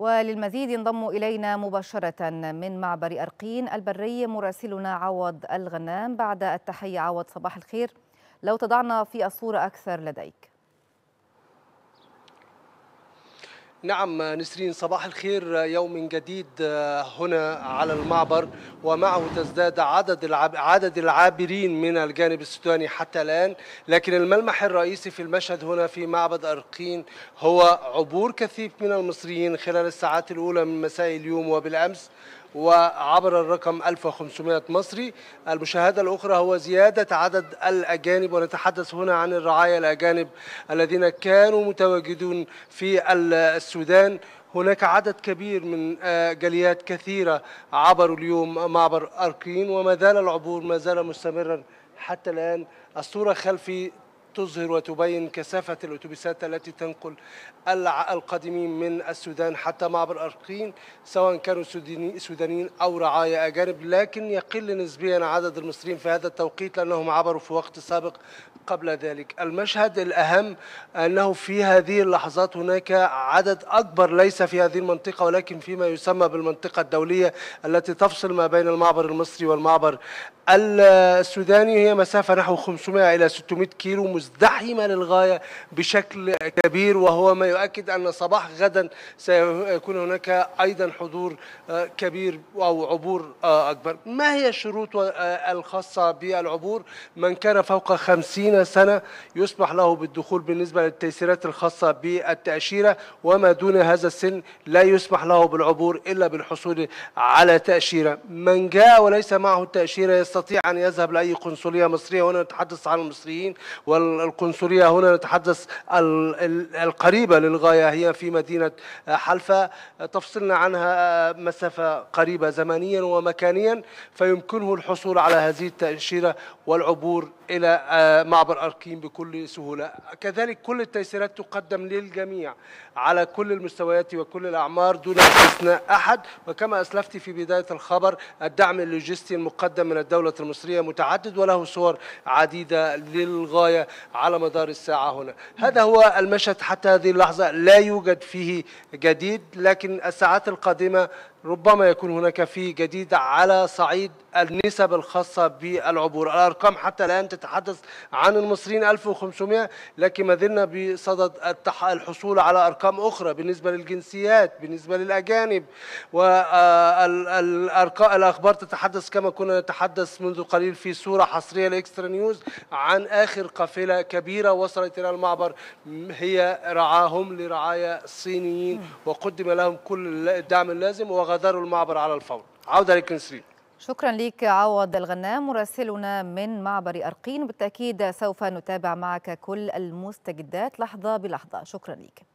وللمزيد ينضم إلينا مباشرة من معبر أرقين البري مراسلنا عوض الغنام بعد التحية عوض صباح الخير لو تضعنا في الصورة أكثر لديك نعم نسرين صباح الخير يوم جديد هنا على المعبر ومعه تزداد عدد عدد العابرين من الجانب السوداني حتى الان لكن الملمح الرئيسي في المشهد هنا في معبد ارقين هو عبور كثيف من المصريين خلال الساعات الاولى من مساء اليوم وبالامس وعبر الرقم 1500 مصري المشاهدة الأخرى هو زيادة عدد الأجانب ونتحدث هنا عن الرعاية الأجانب الذين كانوا متواجدون في السودان هناك عدد كبير من آه، جاليات كثيرة عبروا اليوم معبر أركين وما زال العبور ما زال مستمرا حتى الآن الصورة خلفي تظهر وتبين كثافة الأتوبيسات التي تنقل القادمين من السودان حتى معبر أرقين سواء كانوا سودانيين أو رعايا أجانب لكن يقل نسبيا عدد المصريين في هذا التوقيت لأنهم عبروا في وقت سابق قبل ذلك المشهد الأهم أنه في هذه اللحظات هناك عدد أكبر ليس في هذه المنطقة ولكن فيما يسمى بالمنطقة الدولية التي تفصل ما بين المعبر المصري والمعبر السوداني هي مسافة نحو 500 إلى 600 كيلو مزدحمة للغاية بشكل كبير وهو ما يؤكد أن صباح غدا سيكون هناك أيضا حضور آه، كبير أو عبور آه، أكبر ما هي الشروط آه، الخاصة بالعبور من كان فوق خمسين سنة يسمح له بالدخول بالنسبة للتيسيرات الخاصة بالتأشيرة وما دون هذا السن لا يسمح له بالعبور إلا بالحصول على تأشيرة من جاء وليس معه التأشيرة يستطيع أن يذهب لأي قنصلية مصرية وهنا نتحدث عن المصريين وال القنصلية هنا نتحدث القريبة للغاية هي في مدينة حلفا تفصلنا عنها مسافة قريبة زمنيا ومكانيا فيمكنه الحصول على هذه التأشيرة والعبور إلى آه، معبر أركين بكل سهولة كذلك كل التيسيرات تقدم للجميع على كل المستويات وكل الأعمار دون استثناء أحد وكما أسلفت في بداية الخبر الدعم اللوجستي المقدم من الدولة المصرية متعدد وله صور عديدة للغاية على مدار الساعة هنا هذا هو المشهد حتى هذه اللحظة لا يوجد فيه جديد لكن الساعات القادمة ربما يكون هناك في جديد على صعيد النسب الخاصة بالعبور الأرقام حتى الآن تتحدث عن المصريين 1500 لكن ما زلنا بصدد الحصول على أرقام أخرى بالنسبة للجنسيات بالنسبة للأجانب والأخبار تتحدث كما كنا نتحدث منذ قليل في صورة حصرية لإكسترا نيوز عن آخر قافلة كبيرة وصلت إلى المعبر هي رعاهم لرعايا صينيين وقدم لهم كل الدعم اللازم وغ غادروا المعبر على الفور عودة للكنسرين شكرا لك عوض الغنام مراسلنا من معبر أرقين بالتأكيد سوف نتابع معك كل المستجدات لحظة بلحظة شكرا لك